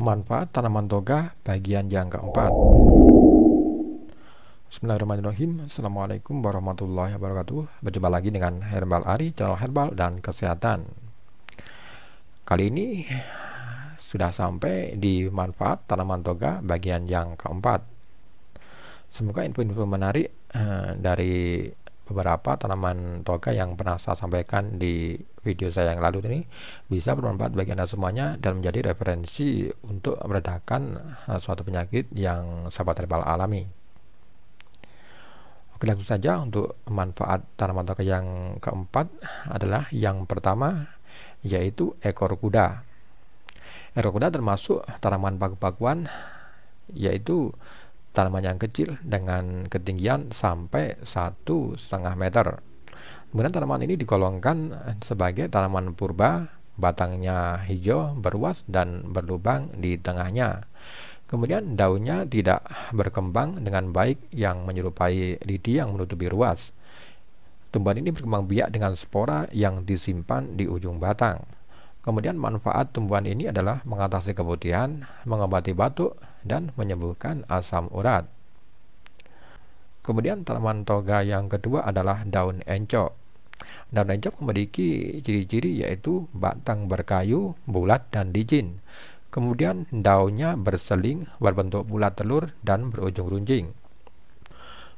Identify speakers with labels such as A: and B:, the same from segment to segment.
A: Manfaat tanaman toga bagian yang keempat. Bismillahirrahmanirrahim. Assalamualaikum warahmatullahi wabarakatuh. Berjumpa lagi dengan Herbal Ari, channel herbal dan kesehatan. Kali ini sudah sampai di manfaat tanaman toga bagian yang keempat. Semoga info-info menarik eh, dari beberapa tanaman toga yang pernah saya sampaikan di video saya yang lalu ini bisa bermanfaat bagi Anda semuanya dan menjadi referensi untuk meredakan eh, suatu penyakit yang sahabat herbal alami. Oke, langsung saja untuk manfaat tanaman toga yang keempat adalah yang pertama yaitu ekor kuda. Ekor kuda termasuk tanaman paku-pakuan yaitu tanaman yang kecil dengan ketinggian sampai satu setengah meter. Kemudian tanaman ini digolongkan sebagai tanaman purba, batangnya hijau, beruas dan berlubang di tengahnya. Kemudian daunnya tidak berkembang dengan baik yang menyerupai lidi yang menutupi ruas. Tumbuhan ini berkembang biak dengan spora yang disimpan di ujung batang. Kemudian manfaat tumbuhan ini adalah mengatasi keputihan, mengobati batuk, dan menyembuhkan asam urat. Kemudian tanaman toga yang kedua adalah daun encok. Daun encok memiliki ciri-ciri yaitu batang berkayu, bulat, dan licin. Kemudian daunnya berseling, berbentuk bulat telur, dan berujung runcing.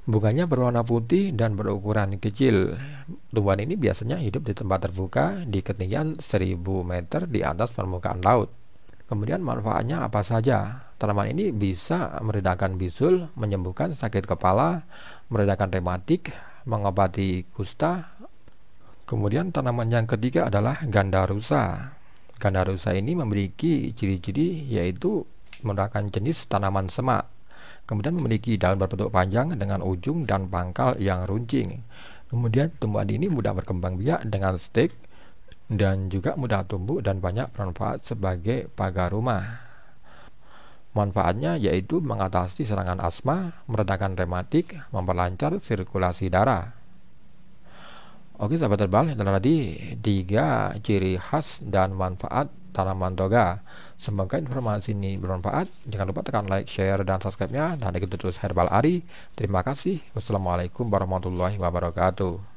A: Bunganya berwarna putih dan berukuran kecil. Tumbuhan ini biasanya hidup di tempat terbuka di ketinggian 1000 meter di atas permukaan laut. Kemudian manfaatnya apa saja? Tanaman ini bisa meredakan bisul, menyembuhkan sakit kepala, meredakan rematik, mengobati kusta. Kemudian tanaman yang ketiga adalah gandarusa. Gandarusa ini memiliki ciri-ciri yaitu merupakan jenis tanaman semak. Kemudian memiliki daun berbentuk panjang dengan ujung dan pangkal yang runcing. Kemudian tumbuhan ini mudah berkembang biak dengan stik dan juga mudah tumbuh dan banyak bermanfaat sebagai pagar rumah. Manfaatnya yaitu mengatasi serangan asma, meredakan rematik, memperlancar sirkulasi darah. Oke sahabat herbal, itu tadi tiga ciri khas dan manfaat tanaman toga. Semoga informasi ini bermanfaat. Jangan lupa tekan like, share, dan subscribe-nya. Dan kita terus Herbal Ari. Terima kasih. Wassalamualaikum warahmatullahi wabarakatuh.